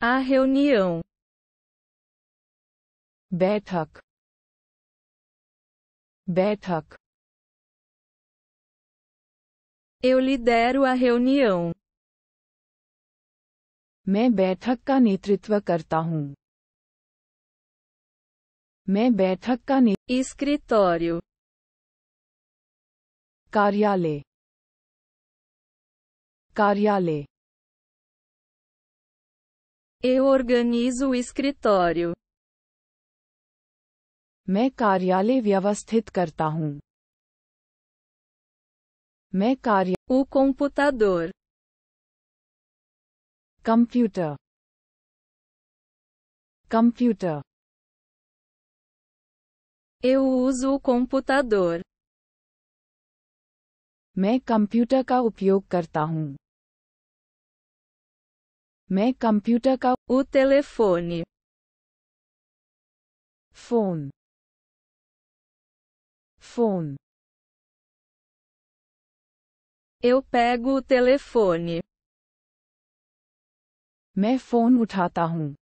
A reunião. Bethak. Bethak. Eu lidero a reunião. मैं बैठक का Escritório. कार्यालय कार्यालय Eu organizo o escritório. मैं कार्यालय व्यवस्थित करता हूँ मैं कार्य O computador. Computer computer Eu uso o computador. मैं कंप्यूटर का उपयोग करता हूँ मैं कंप्यूटर का o telefone phone phone eu pego o telefone मैं फोन उठाता हूँ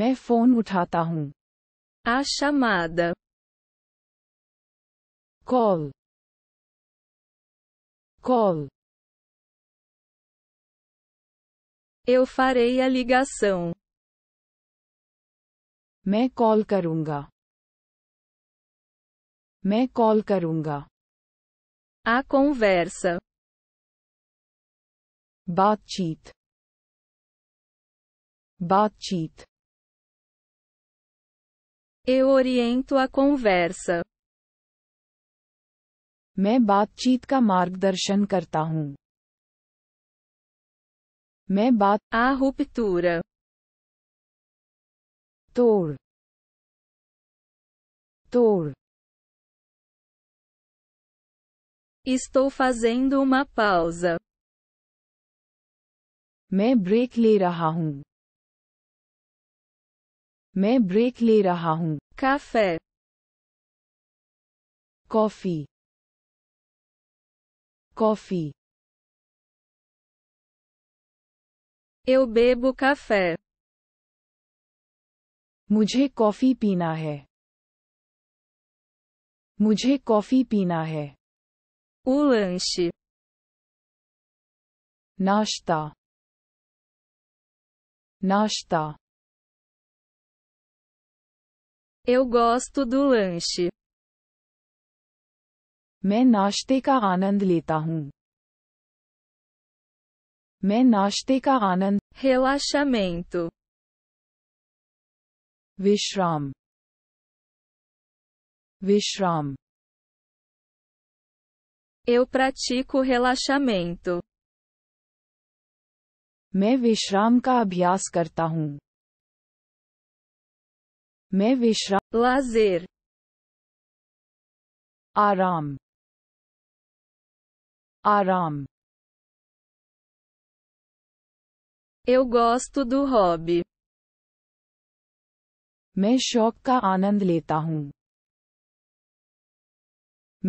मैं फोन उठाता हूँ A chamada. Call. Call. Eu farei a ligação. Me call karunga. Me A conversa. Batchit. Batchit. Eu oriento a conversa. Me batchit ka mark darshan kartahum. Me bat ruptura. Tor. Tor. Estou fazendo uma pausa. Me break le raha hum. Me break le raha hum. Café. Coffee. Coffee. Eu bebo café. मुझे coffee पीना है मुझे coffee पीना है O lanche. नाश्ता नाश्ता Eu gosto do lanche. मैं नाश्ते का आनंद लेता हूँ मैं नाश्ते का आनंद relaxamento विश्राम विश्राम Eu pratico relaxamento. मैं विश्राम का अभ्यास करता हूँ मैं विश्राम lazer आराम आराम Eu gosto do hobby. मैं शौक का आनंद लेता हूँ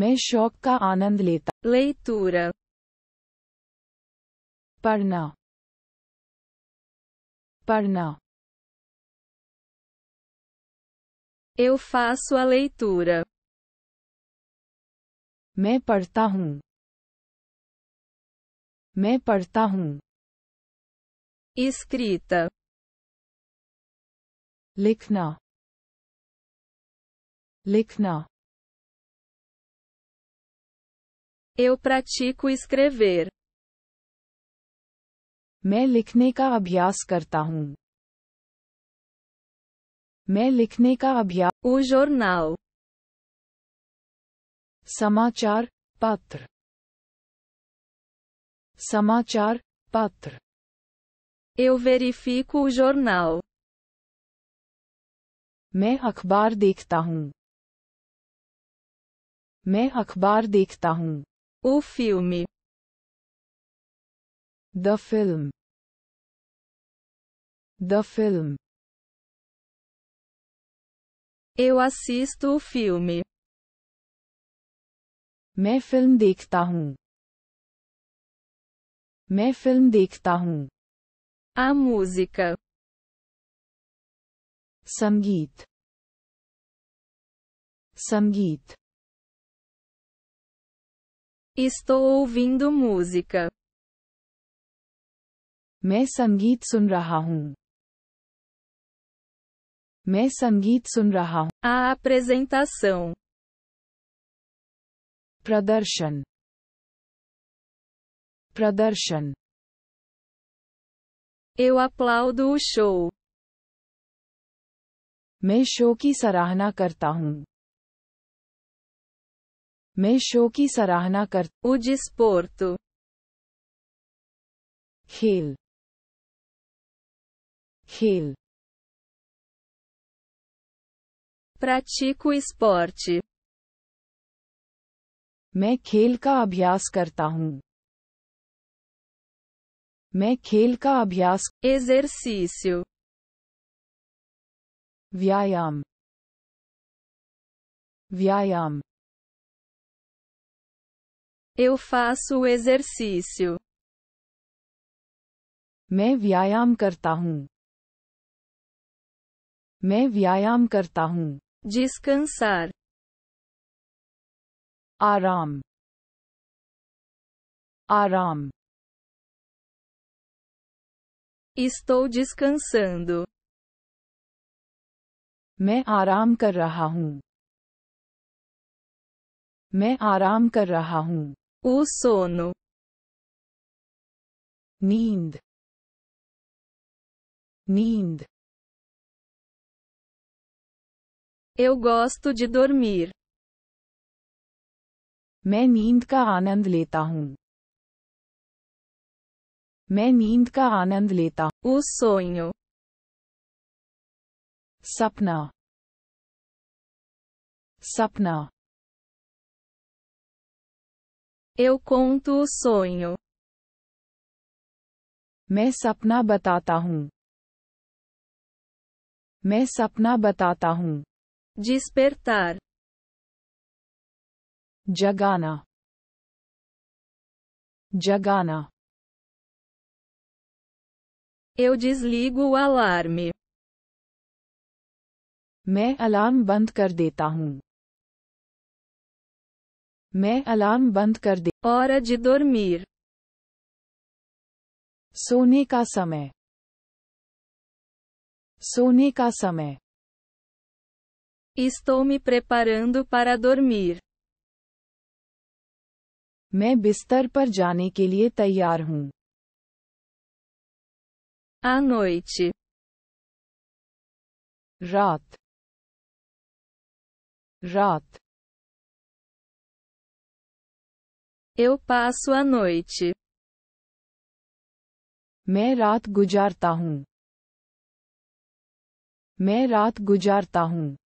मैं शौक का आनंद लेता Leitura. पढ़ना पढ़ना Eu faço a leitura. मैं पढ़ता हूँ मैं पढ़ता हूँ escrita लिखना लिखना Eu pratico escrever. मैं लिखने का अभ्यास करता हूँ मैं लिखने का अभ्यास O नाव समाचार पत्र समाचार पत्र Eu verifico o jornal. Me akbar diktahum. Me akbar diktahum. O filme. The film. The film. Eu assisto o filme. Me film diktahum. Me film diktahum. A música. Sangit. Sangit. Estou ouvindo música. Me sangit sun raha hum. Me sun raha A apresentação. Pradarshan. Pradarshan. Eu aplaudo o show. मैं show की सराहना करता हूँ मैं show की सराहना कर उजिस्पोर्त खेल खेल प्राचीकु स्पोर्ट मैं खेल का अभ्यास करता हूँ मैं खेल का अभ्यास exercício व्यायाम व्यायाम Eu faço exercício. मैं व्यायाम करता हूँ मैं व्यायाम करता हूँ Descansar. आराम आराम Estou descansando. Me aram kar raha hum. Me aram kar raha hum. O sono. Nind. Nind. Eu gosto de dormir. Me nind ka anand leta hum. मैं नींद का आनंद लेता उस सोइयो सपना सपना Eu conto o sonho. मैं सपना बताता हूँ मैं सपना बताता हूँ जिस पर तार जगाना जगाना Eu desligo o alarme. मैं अलार्म बंद कर देता हूँ मैं अलार्म बंद कर दे Hora de dormir. सोने का समय सोने का समय Estou me preparando para dormir. मैं बिस्तर पर जाने के लिए तैयार हूँ À noite. Jat. Jat. Eu passo a noite. मैं रात गुजारता हूँ